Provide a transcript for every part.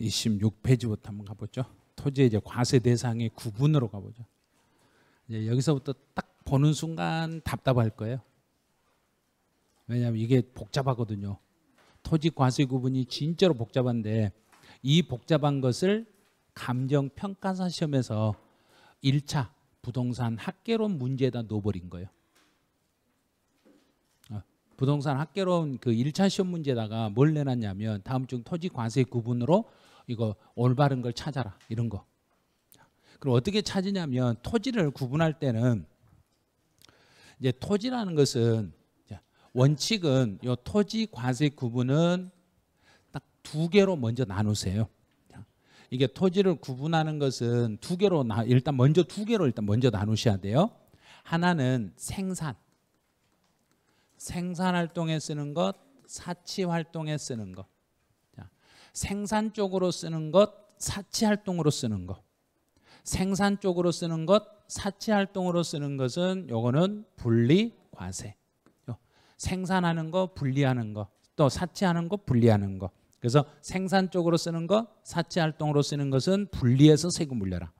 26페이지부터 한번 가보죠. 토지 이제 과세 대상의 구분으로 가보죠. 이제 여기서부터 딱 보는 순간 답답할 거예요. 왜냐하면 이게 복잡하거든요. 토지 과세 구분이 진짜로 복잡한데 이 복잡한 것을 감정 평가사 시험에서 1차 부동산 학계론 문제에다 넣버린 거예요. 어, 부동산 학계론 그 1차 시험 문제에다가 뭘 내놨냐면 다음 중 토지 과세 구분으로 이거 올바른 걸 찾아라 이런 거. 그럼 어떻게 찾으냐면 토지를 구분할 때는 이제 토지라는 것은 원칙은 요 토지 과세 구분은 딱 두 개로 먼저 나누세요. 이게 토지를 구분하는 것은 두 개로 나, 일단 먼저 두 개로 일단 먼저 나누셔야 돼요. 하나는 생산. 생산 활동에 쓰는 것, 사치 활동에 쓰는 것. 생산 쪽으로 쓰는 것, 사치 활동으로 쓰는 것. 생산 쪽으로 쓰는 것, 사치 활동으로 쓰는 것은 요거는 분리 과세. 생산하는 거, 분리하는 거. 또 사치하는 거, 분리하는 거. 그래서 생산 쪽으로 쓰는 거, 사치 활동으로 쓰는 것은 분리해서 세금 물려라.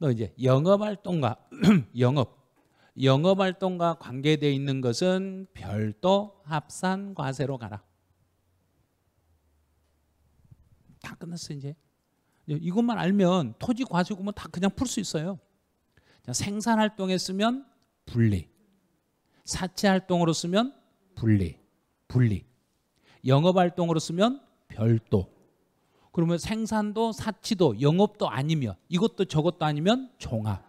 또 이제 영업 활동과 영업 영업 활동과 관계되어 있는 것은 별도 합산 과세로 가라. 다 끝났어 이제. 이것만 알면 토지 과세금은다 그냥 풀 수 있어요. 생산 활동에 쓰면 분리, 사채 활동으로 쓰면 분리, 분리, 영업 활동으로 쓰면 별도. 그러면 생산도 사치도 영업도 아니면 이것도 저것도 아니면 종합.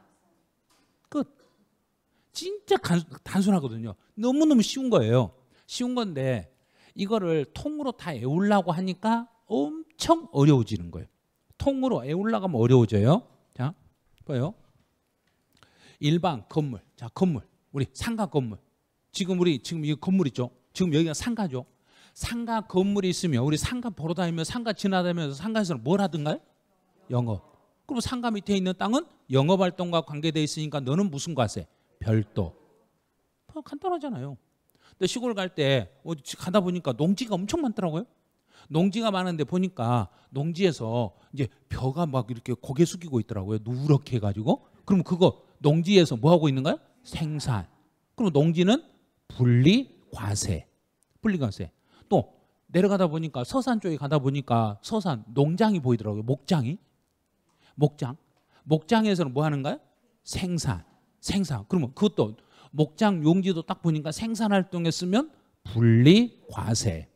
끝. 진짜 간수, 단순하거든요. 너무너무 쉬운 거예요. 쉬운 건데 이거를 통으로 다 외우려고 하니까 엄 엄청 어려워지는 거예요. 통으로 에 올라가면 어려워져요. 자, 봐요. 일반 건물. 자, 건물. 우리 상가 건물. 지금 우리 지금 이 건물 있죠? 지금 여기가 상가죠. 상가 건물이 있으면 우리 상가 보러 다니면 상가 지나다니면서 상가에서는 뭘 하든가요? 영업. 그럼 상가 밑에 있는 땅은 영업 활동과 관계돼 있으니까 너는 무슨 과세? 별도. 뭐 간단하잖아요. 근데 시골 갈때 가다 보니까 농지가 엄청 많더라고요. 농지가 많은데 보니까 농지에서 이제 벼가 막 이렇게 고개 숙이고 있더라고요. 누렇게 해가지고. 그럼 그거 농지에서 뭐 하고 있는가요? 생산. 그럼 농지는 분리 과세. 분리 과세. 또 내려가다 보니까 서산 쪽에 가다 보니까 서산 농장이 보이더라고요. 목장이. 목장. 목장에서는 뭐 하는가요? 생산. 생산. 그러면 그것도 목장 용지도 딱 보니까 생산 활동에 쓰면 분리 과세.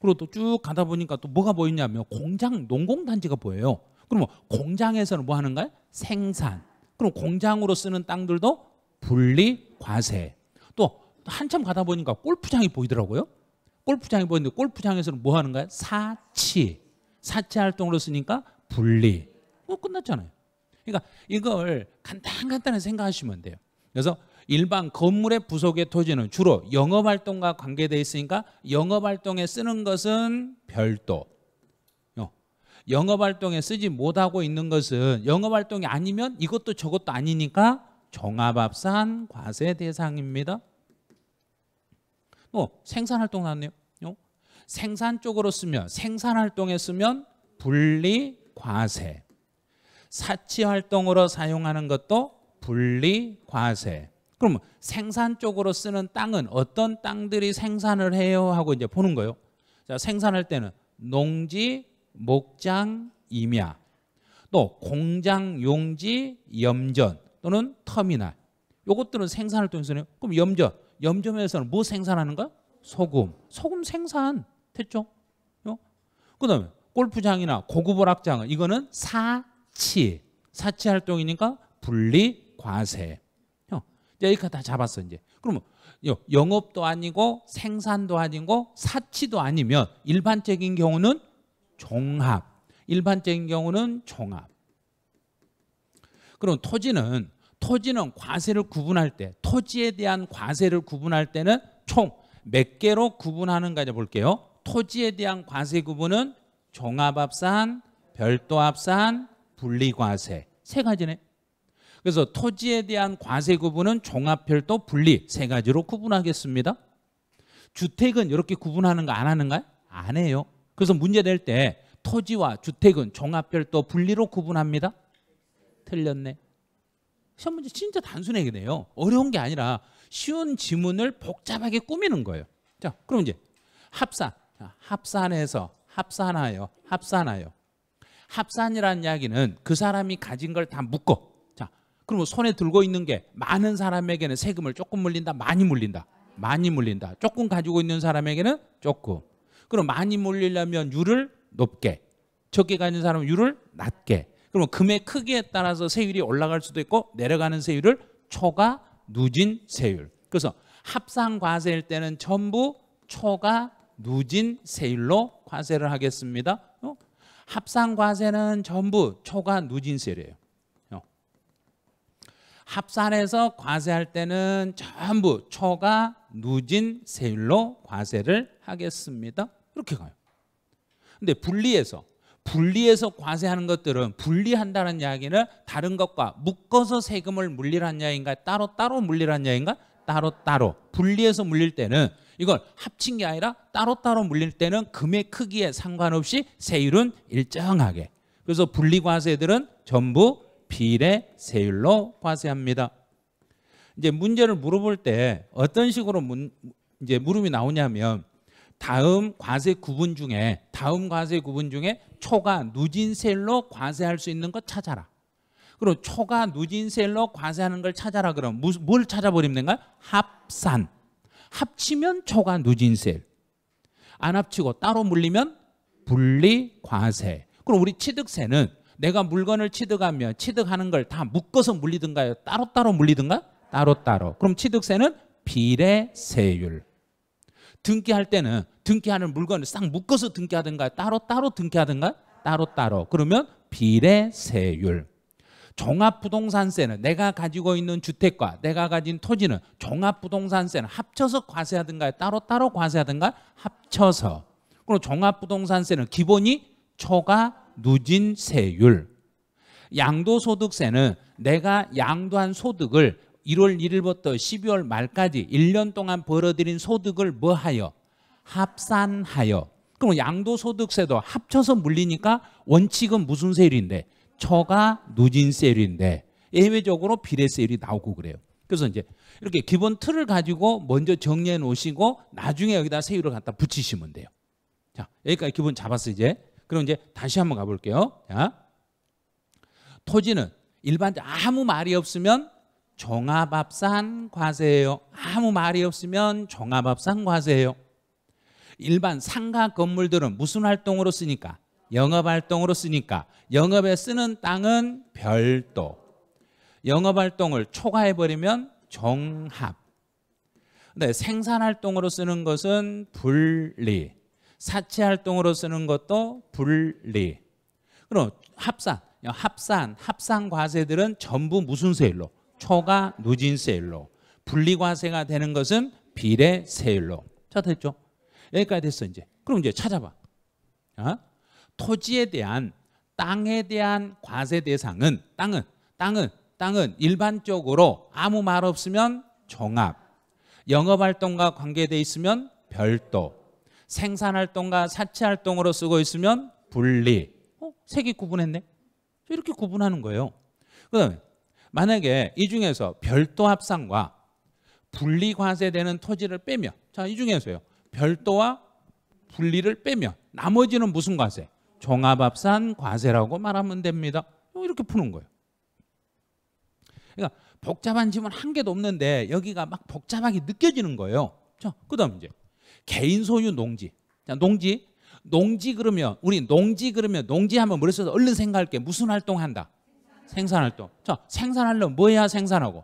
그리고 또 쭉 가다 보니까 또 뭐가 보이냐면 공장 농공단지가 보여요. 그러면 공장에서는 뭐 하는가요? 생산. 그럼 공장으로 쓰는 땅들도 분리 과세. 또 한참 가다 보니까 골프장이 보이더라고요. 골프장이 보이는데 골프장에서는 뭐 하는가요? 사치. 사치 활동으로 쓰니까 분리. 뭐 끝났잖아요. 그러니까 이걸 간단간단히 생각하시면 돼요. 그래서 일반 건물의 부속의 토지는 주로 영업활동과 관계되어 있으니까 영업활동에 쓰는 것은 별도 어. 영업활동에 쓰지 못하고 있는 것은 영업활동이 아니면 이것도 저것도 아니니까 종합합산 과세 대상입니다 또 어, 생산활동 나왔네요 어? 생산 쪽으로 쓰면 생산활동에 쓰면 분리 과세 사치활동으로 사용하는 것도 분리 과세 그럼 생산 쪽으로 쓰는 땅은 어떤 땅들이 생산을 해요 하고 이제 보는 거예요. 자, 생산할 때는 농지, 목장, 임야. 또 공장, 용지, 염전 또는 터미널. 요것들은 생산을 통해서는 그럼 염전, 염전에서는 뭐 생산하는 거야? 소금. 소금 생산 됐죠? 요? 그다음에 골프장이나 고급 오락장은 이거는 사치. 사치 활동이니까 분리 과세. 여기까지 다 잡았어 이제. 그러면 영업도 아니고 생산도 아니고 사치도 아니면 일반적인 경우는 종합. 일반적인 경우는 종합. 그럼 토지는 토지는 과세를 구분할 때 토지에 대한 과세를 구분할 때는 총 몇 개로 구분하는가 이 볼게요. 토지에 대한 과세 구분은 종합합산, 별도합산, 분리과세 세 가지네. 그래서 토지에 대한 과세 구분은 종합별도 분리 세 가지로 구분하겠습니다. 주택은 이렇게 구분하는 거 안 하는가요? 안 해요. 그래서 문제 될 때 토지와 주택은 종합별도 분리로 구분합니다. 틀렸네. 시험 문제 진짜 단순하게 돼요. 어려운 게 아니라 쉬운 지문을 복잡하게 꾸미는 거예요. 자, 그럼 이제 합산. 합산해서 합산하여 합산하여. 합산이라는 이야기는 그 사람이 가진 걸 다 묶어. 그러면 손에 들고 있는 게 많은 사람에게는 세금을 조금 물린다, 많이 물린다, 많이 물린다. 조금 가지고 있는 사람에게는 조금. 그럼 많이 물리려면 유를 높게, 적게 가진 사람은 유를 낮게. 그러면 금액 크기에 따라서 세율이 올라갈 수도 있고 내려가는 세율을 초과 누진 세율. 그래서 합산 과세일 때는 전부 초과 누진 세율로 과세를 하겠습니다. 어? 합산 과세는 전부 초과 누진 세율이에요. 합산해서 과세할 때는 전부 초과 누진 세율로 과세를 하겠습니다. 이렇게 가요. 근데 분리해서 분리해서 과세하는 것들은 분리한다는 이야기는 다른 것과 묶어서 세금을 물리란 이야기인가 따로 따로 물리란 이야기인가 따로 따로 분리해서 물릴 때는 이걸 합친 게 아니라 따로 따로 물릴 때는 금액 크기에 상관없이 세율은 일정하게 그래서 분리과세들은 전부 비례 세율로 과세합니다. 이제 문제를 물어볼 때 어떤 식으로 문, 이제 물음이 나오냐면 다음 과세 구분 중에 다음 과세 구분 중에 초과 누진 세율로 과세할 수 있는 것 찾아라. 그리고 초과 누진 세율로 과세하는 걸 찾아라 그럼 뭘 찾아버리면 되나요? 합산. 합치면 초과 누진 세율. 안 합치고 따로 물리면 분리 과세. 그럼 우리 취득세는 내가 물건을 취득하면 취득하는 걸 다 묶어서 물리든가요? 따로따로 물리든가? 따로따로. 그럼 취득세는 비례세율. 등기할 때는 등기하는 물건을 싹 묶어서 등기하든가 요 따로따로 등기하든가 따로따로. 그러면 비례세율. 종합부동산세는 내가 가지고 있는 주택과 내가 가진 토지는 종합부동산세는 합쳐서 과세하든가 요 따로따로 과세하든가 합쳐서. 그리고 종합부동산세는 기본이 초과 누진세율. 양도소득세는 내가 양도한 소득을 1월 1일부터 12월 말까지 1년 동안 벌어들인 소득을 뭐하여? 합산하여. 그럼 양도소득세도 합쳐서 물리니까 원칙은 무슨 세율인데? 처가 누진세율인데 예외적으로 비례세율이 나오고 그래요. 그래서 이제 이렇게 기본 틀을 가지고 먼저 정리해 놓으시고 나중에 여기다 세율을 갖다 붙이시면 돼요. 자, 여기까지 기본 잡았어 이제. 그럼 이제 다시 한번 가볼게요. 자, 토지는 일반 아무 말이 없으면 종합합산 과세예요. 아무 말이 없으면 종합합산 과세예요. 일반 상가 건물들은 무슨 활동으로 쓰니까? 영업활동으로 쓰니까 영업에 쓰는 땅은 별도. 영업활동을 초과해버리면 종합. 근데 생산활동으로 쓰는 것은 분리. 사채 활동으로 쓰는 것도 분리. 그럼 합산, 합산, 합산 과세들은 전부 무슨 세율로? 초과 누진 세율로. 분리 과세가 되는 것은 비례 세율로. 자 됐죠? 여기까지 됐어 이제. 그럼 이제 찾아봐. 어? 토지에 대한 땅에 대한 과세 대상은 땅은 땅은 땅은 일반적으로 아무 말 없으면 종합 영업활동과 관계돼 있으면 별도 생산 활동과 사치 활동으로 쓰고 있으면 분리. 어? 색이 구분했네. 이렇게 구분하는 거예요. 그다음에 만약에 이 중에서 별도 합산과 분리 과세되는 토지를 빼면 자, 이 중에서요. 별도와 분리를 빼면 나머지는 무슨 과세? 종합합산 과세라고 말하면 됩니다. 어, 이렇게 푸는 거예요. 그러니까 복잡한 지문 한 개도 없는데 여기가 막 복잡하게 느껴지는 거예요. 자, 그다음 이제 개인 소유 농지. 자, 농지. 농지 그러면 우리 농지 그러면 농지 하면 머릿속에서 얼른 생각할게. 무슨 활동한다? 생산 활동. 자, 생산하려면 뭐 해야 생산하고?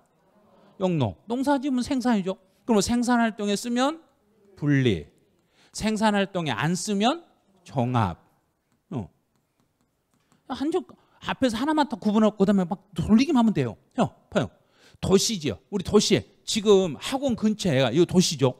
영농. 농사 지으면 생산이죠. 그럼 생산 활동에 쓰면 분리. 생산 활동에 안 쓰면 종합. 어. 한쪽 앞에서 하나만 딱 구분하고 그다음에 막 돌리기만 하면 돼요. 형, 봐요. 도시지요. 우리 도시. 지금 학원 근처에 이 도시죠.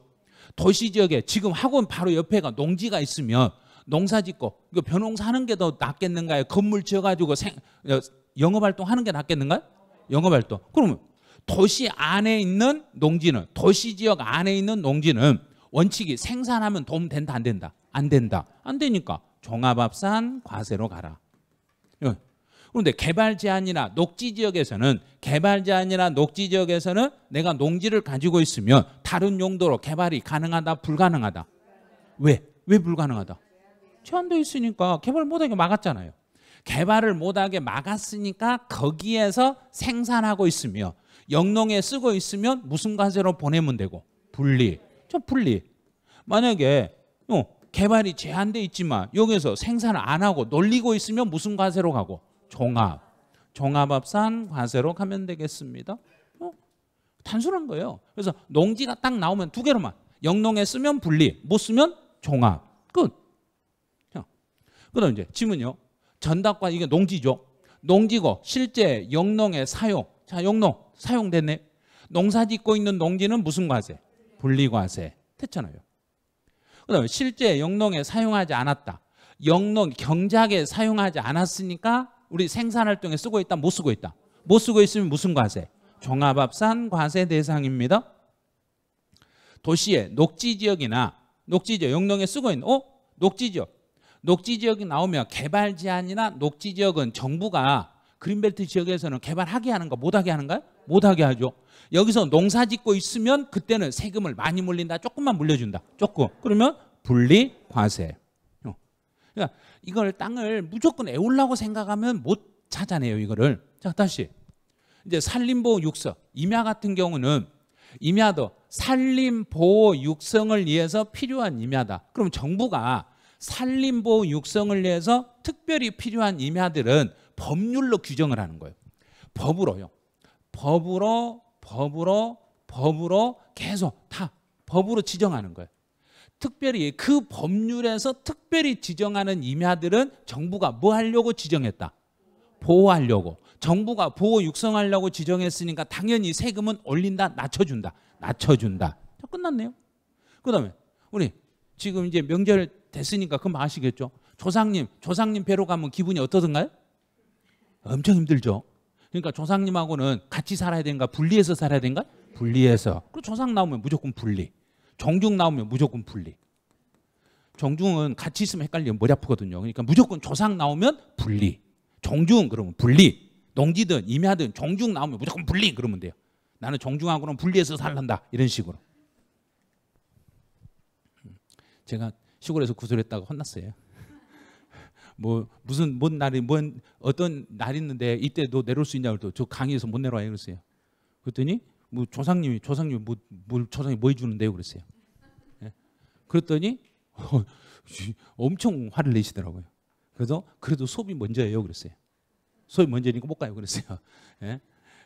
도시 지역에 지금 학원 바로 옆에가 농지가 있으면 농사 짓고 이거 벼농사 하는 게 더 낫겠는가요? 건물 지어가지고 생, 어, 영업 활동하는 게 낫겠는가요? 영업 활동. 그러면 도시 안에 있는 농지는 도시 지역 안에 있는 농지는 원칙이 생산하면 도움 된다 안 된다 안 된다 안 되니까 종합합산 과세로 가라. 예. 그런데 개발 제한이나 녹지 지역에서는 개발 제한이나 녹지 지역에서는 내가 농지를 가지고 있으면 다른 용도로 개발이 가능하다 불가능하다 왜? 왜 불가능하다? 제한되어 있으니까 개발 못하게 막았잖아요 개발을 못하게 막았으니까 거기에서 생산하고 있으며 영농에 쓰고 있으면 무슨 과세로 보내면 되고 분리 저 분리 만약에 어, 개발이 제한돼 있지만 여기서 생산을 안 하고 놀리고 있으면 무슨 과세로 가고 종합 종합합산 과세로 가면 되겠습니다. 단순한 거예요. 그래서 농지가 딱 나오면 두 개로만 영농에 쓰면 분리, 못 쓰면 종합. 끝. 그다음 이제 지문요. 전답과 이게 농지죠. 농지고 실제 영농에 사용. 자, 영농 사용됐네. 농사 짓고 있는 농지는 무슨 과세? 분리과세. 됐잖아요. 그다음에 실제 영농에 사용하지 않았다. 영농 경작에 사용하지 않았으니까 우리 생산활동에 쓰고 있다 못 쓰고 있다. 못 쓰고 있으면 무슨 과세? 종합합 산 과세 대상입니다. 도시의 녹지 지역이나 녹지 지역 영농에 쓰고 있는 어? 녹지 지역. 녹지 지역이 나오면 개발 제한이나 녹지 지역은 정부가 그린벨트 지역에서는 개발하게 하는 거 못하게 하는 가요 못하게 하죠. 여기서 농사 짓고 있으면 그때는 세금을 많이 물린다. 조금만 물려준다. 조금. 그러면 분리 과세. 어. 그러니까 이걸 땅을 무조건 애울라고 생각하면 못 찾아내요. 이거를. 자 다시. 이제 산림보호 육성 임야 같은 경우는 임야도 산림보호 육성을 위해서 필요한 임야다. 그럼 정부가 산림보호 육성을 위해서 특별히 필요한 임야들은 법률로 규정을 하는 거예요. 법으로요. 법으로 법으로 법으로 계속 다 법으로 지정하는 거예요. 특별히 그 법률에서 특별히 지정하는 임야들은 정부가 뭐 하려고 지정했다. 보호하려고 정부가 보호 육성하려고 지정했으니까 당연히 세금은 올린다 낮춰준다 낮춰준다 자, 끝났네요 그다음에 우리 지금 이제 명절 됐으니까 그럼 아시겠죠 조상님 조상님 뵈러 가면 기분이 어떠든가요 엄청 힘들죠 그러니까 조상님하고는 같이 살아야 되는가 분리해서 살아야 되는가 분리해서 그 조상 나오면 무조건 분리 정중 나오면 무조건 분리 정중은 같이 있으면 헷갈리면 머리 아프거든요 그러니까 무조건 조상 나오면 분리 종중 그러면 분리. 농지든 임야든 종중 나오면 무조건 분리 그러면 돼요. 나는 종중하고는 분리해서 살란다. 이런 식으로. 제가 시골에서 구슬했다고 혼났어요. 뭐 무슨 뭔 날이 뭔 어떤 날 있는데 이때도 내려올 수 있냐고 또저 강의에서 못 내려와요 그랬어요. 그랬더니 뭐 조상님이 조상님 뭐뭘 뭐 조상이 뭐 해주는데요 그랬어요. 예. 그랬더니 엄청 화를 내시더라고요. 그래서 그래도 수업이 먼저예요 그랬어요. 수업이 먼저니까 못 가요 그랬어요. 예?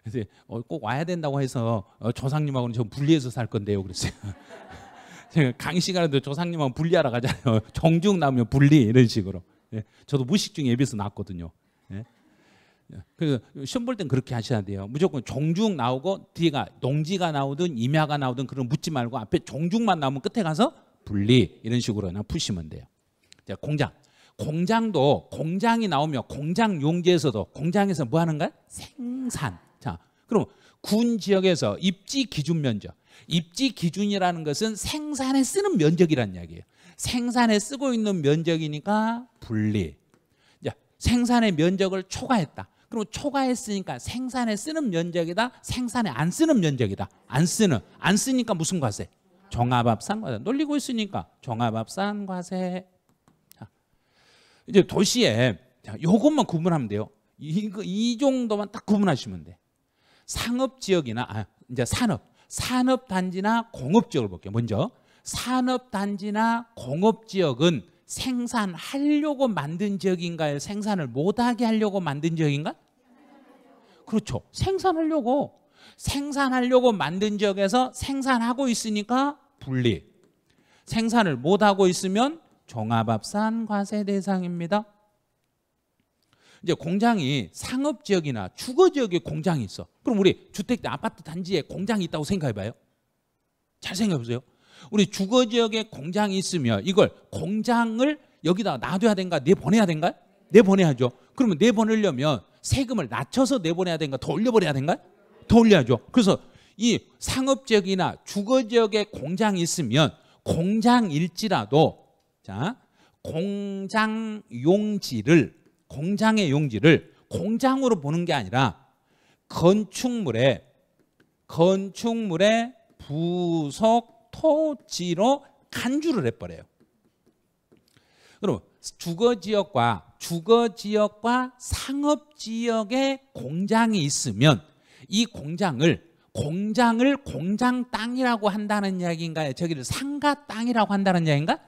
그래서 어, 꼭 와야 된다고 해서 어, 조상님하고는 좀 분리해서 살 건데요 그랬어요. 제가 강의 시간에도 조상님하고 분리하러 가잖아요. 정중 나면 분리 이런 식으로. 예. 저도 무식 중에 예비에서 나왔거든요. 예. 그래서 시험 볼 땐 그렇게 하셔야 돼요. 무조건 정중 나오고 뒤가 농지가 나오든 임야가 나오든 그런 묻지 말고 앞에 정중만 나오면 끝에 가서 분리 이런 식으로 그냥 푸시면 돼요. 자, 공장. 공장도 공장이 나오면 공장 용지에서도 공장에서 뭐 하는 거야? 생산. 자, 그럼 군 지역에서 입지 기준 면적. 입지 기준이라는 것은 생산에 쓰는 면적이란 이야기예요. 생산에 쓰고 있는 면적이니까 분리. 자, 생산의 면적을 초과했다. 그럼 초과했으니까 생산에 쓰는 면적이다. 생산에 안 쓰는 면적이다. 안 쓰는 안 쓰니까 무슨 과세? 종합합산 과세. 놀리고 있으니까 종합합산 과세. 이제 도시에 요것만 구분하면 돼요. 이, 그 이 정도만 딱 구분하시면 돼. 상업 지역이나 아, 이제 산업, 산업 단지나 공업 지역을 볼게요. 먼저 산업 단지나 공업 지역은 생산하려고 만든 지역인가요? 생산을 못하게 하려고 만든 지역인가? 그렇죠. 생산하려고 생산하려고 만든 지역에서 생산하고 있으니까 분리. 생산을 못하고 있으면 종합합산 과세 대상입니다. 이제 공장이 상업 지역이나 주거 지역에 공장이 있어. 그럼 우리 주택 아파트 단지에 공장이 있다고 생각해 봐요. 잘 생각해 보세요. 우리 주거 지역에 공장이 있으면 이걸 공장을 여기다 놔둬야 된가 내보내야 된가? 내보내야죠. 그러면 내보내려면 세금을 낮춰서 내보내야 된가 더 올려버려야 된가? 더 올려야죠. 그래서 이 상업 지역이나 주거 지역에 공장이 있으면 공장일지라도 자, 공장 용지를 공장의 용지를 공장으로 보는 게 아니라 건축물의 건축물의 부속 토지로 간주를 해버려요. 그럼 주거 지역과 주거 지역과 상업 지역에 공장이 있으면 이 공장을 공장을 공장 땅이라고 한다는 이야기인가요? 저기를 상가 땅이라고 한다는 이야기인가?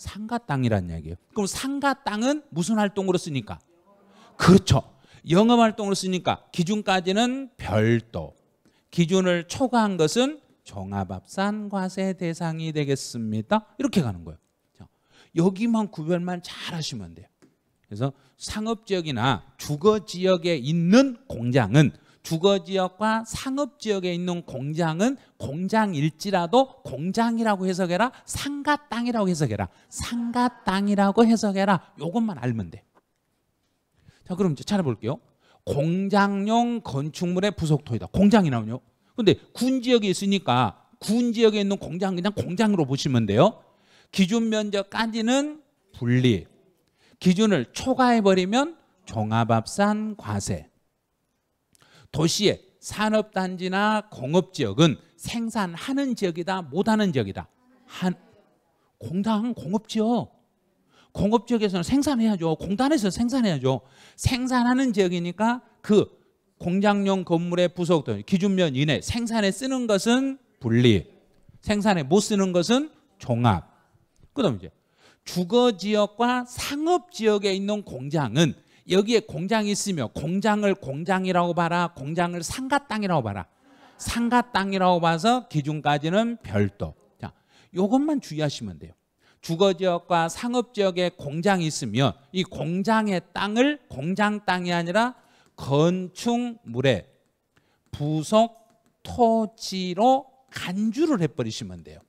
상가 땅이란 이야기예요. 그럼 상가 땅은 무슨 활동으로 쓰니까? 그렇죠. 영업 활동으로 쓰니까 기준까지는 별도. 기준을 초과한 것은 종합합산 과세 대상이 되겠습니다. 이렇게 가는 거예요. 여기만 구별만 잘 하시면 돼요. 그래서 상업 지역이나 주거 지역에 있는 공장은 주거 지역과 상업 지역에 있는 공장은 공장일지라도 공장이라고 해석해라. 상가 땅이라고 해석해라. 상가 땅이라고 해석해라. 요것만 알면 돼. 자, 그럼 이제 찾아볼게요. 공장용 건축물의 부속 토이다. 공장이 나오요. 근데 군 지역에 있으니까 군 지역에 있는 공장 그냥 공장으로 보시면 돼요. 기준 면적까지는 분리. 기준을 초과해 버리면 종합합산 과세. 도시의 산업단지나 공업지역은 생산하는 지역이다 못하는 지역이다 한 공단 공업지역 공업지역에서는 생산해야죠 공단에서 생산해야죠 생산하는 지역이니까 그 공장용 건물의 부속된 기준면 이내 생산에 쓰는 것은 분리 생산에 못 쓰는 것은 종합 그 다음 이제 주거지역과 상업지역에 있는 공장은 여기에 공장이 있으며 공장을 공장이라고 봐라 공장을 상가 땅이라고 봐라 상가 땅이라고 봐서 기준까지는 별도 자 요것만 주의하시면 돼요 주거지역과 상업지역에 공장이 있으면 이 공장의 땅을 공장 땅이 아니라 건축물의 부속 토지로 간주를 해버리시면 돼요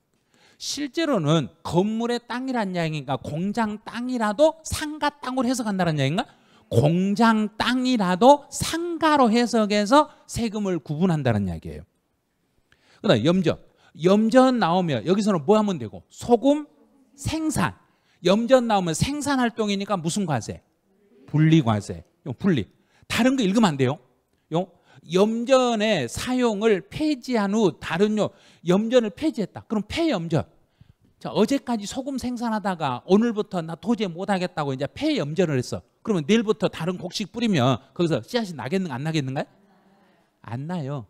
실제로는 건물의 땅이란 양인가 공장 땅이라도 상가 땅으로 해석한다는 양인가 공장 땅이라도 상가로 해석해서 세금을 구분한다는 이야기예요. 그다음 염전. 염전 나오면 여기서는 뭐 하면 되고 소금 생산. 염전 나오면 생산 활동이니까 무슨 과세? 분리 과세. 요 분리. 다른 거 읽으면 안 돼요. 요 염전의 사용을 폐지한 후 다른 요 염전을 폐지했다. 그럼 폐염전. 자, 어제까지 소금 생산하다가 오늘부터 나 도저히 못 하겠다고 이제 폐염전을 했어. 그러면 내일부터 다른 곡식 뿌리면 거기서 씨앗이 나겠는가 안 나겠는가요? 안 나요.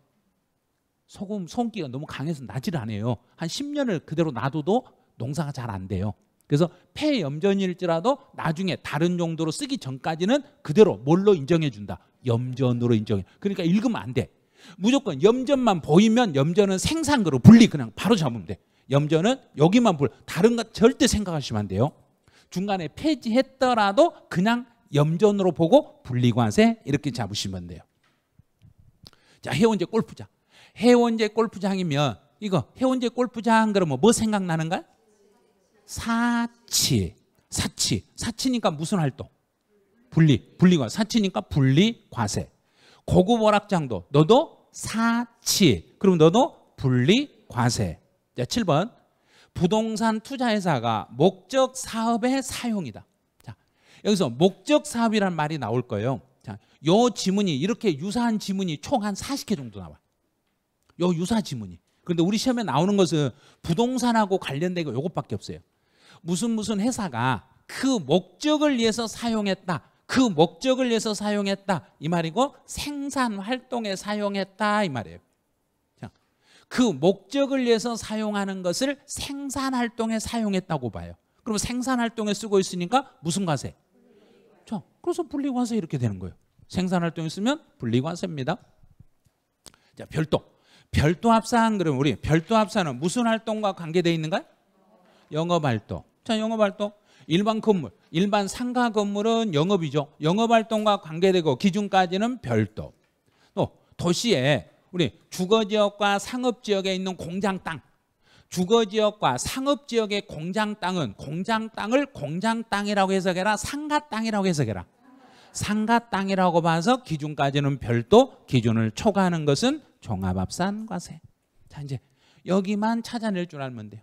소금 손금기가 너무 강해서 나질 않아요. 한 10년을 그대로 놔둬도 농사가 잘 안 돼요. 그래서 폐염전일지라도 나중에 다른 용도로 쓰기 전까지는 그대로 뭘로 인정해 준다. 염전으로 인정해. 그러니까 읽으면 안 돼. 무조건 염전만 보이면 염전은 생산으로 분리 그냥 바로 잡으면 돼. 염전은 여기만 볼 다른 거 절대 생각하시면 안 돼요. 중간에 폐지했더라도 그냥 염전으로 보고 분리관세 이렇게 잡으시면 돼요. 자, 해운제 골프장. 해운제 골프장이면 이거 해운제 골프장 그러면 뭐생각나는가 사치. 사치. 사치니까 무슨 활동? 분리. 분리관. 사치니까 분리과세. 고급 오락장도 너도 사치. 그럼 너도 분리과세. 자, 7번. 부동산 투자회사가 목적 사업의 사용이다. 여기서 목적 사업이란 말이 나올 거예요. 자, 요 지문이 이렇게 유사한 지문이 총 한 40개 정도 나와. 요 유사 지문이. 그런데 우리 시험에 나오는 것은 부동산하고 관련된 거 요것밖에 없어요. 무슨 무슨 회사가 그 목적을 위해서 사용했다. 그 목적을 위해서 사용했다. 이 말이고 생산 활동에 사용했다 이 말이에요. 자, 그 목적을 위해서 사용하는 것을 생산 활동에 사용했다고 봐요. 그럼 생산 활동에 쓰고 있으니까 무슨 과세? 자, 그래서 분리관세 이렇게 되는 거예요. 생산활동이 있으면 분리관세입니다. 자, 별도. 별도 합산 그러면 우리 별도 합산은 무슨 활동과 관계되어 있는가요? 영업활동. 자, 영업활동. 일반 건물, 일반 상가 건물은 영업이죠. 영업활동과 관계되고 기준까지는 별도. 또 도시에 우리 주거지역과 상업지역에 있는 공장 땅 주거 지역과 상업 지역의 공장 땅은 공장 땅을 공장 땅이라고 해석해라 상가 땅이라고 해석해라 상가 땅이라고 봐서 기준까지는 별도 기준을 초과하는 것은 종합합산 과세 자 이제 여기만 찾아낼 줄 알면 돼요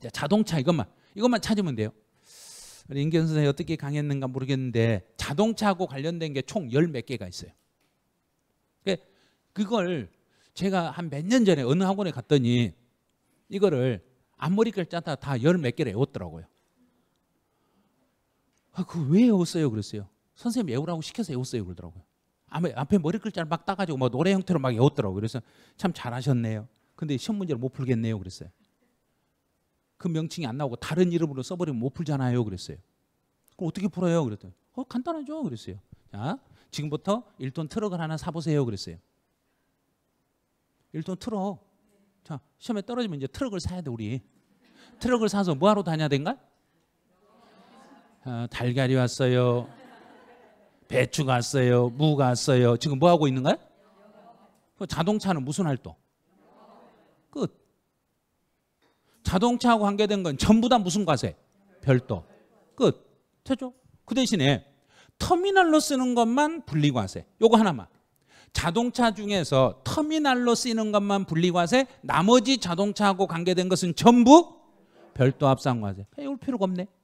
자, 자동차 이것만 이것만 찾으면 돼요 우리 임기견 선생님 어떻게 강했는가 모르겠는데 자동차하고 관련된 게 총 열 몇 개가 있어요 그러니까 그걸 제가 한 몇 년 전에 어느 학원에 갔더니 이거를 앞머리 글자다 다열 몇 개를 외웠더라고요. 아, 그 왜 외웠어요? 그랬어요. 선생님 외우라고 시켜서 외웠어요. 그러더라고요. 앞에, 머리 글자를 막 따가지고 뭐 노래 형태로 막 외웠더라고요. 그래서 참 잘하셨네요. 근데 시험 문제를 못 풀겠네요. 그랬어요. 그 명칭이 안 나오고 다른 이름으로 써버리면 못 풀잖아요. 그랬어요. 그럼 어떻게 풀어요? 그랬더니 어, 간단하죠. 그랬어요. 자, 지금부터 1톤 트럭을 하나 사보세요. 그랬어요. 1톤 트럭 자, 시험에 떨어지면 이제 트럭을 사야 돼, 우리. 트럭을 사서 뭐하러 다녀야 된가? 아, 달걀이 왔어요. 배추가 왔어요. 무가 왔어요. 지금 뭐하고 있는 가요 그 자동차는 무슨 활동? 끝. 자동차하고 관계된 건 전부 다 무슨 과세? 별도. 끝. 되죠? 그 대신에 터미널로 쓰는 것만 분리과세. 요거 하나만. 자동차 중에서 터미널로 쓰이는 것만 분리과세, 나머지 자동차하고 관계된 것은 전부 별도 합산과세. 배울 필요가 없네.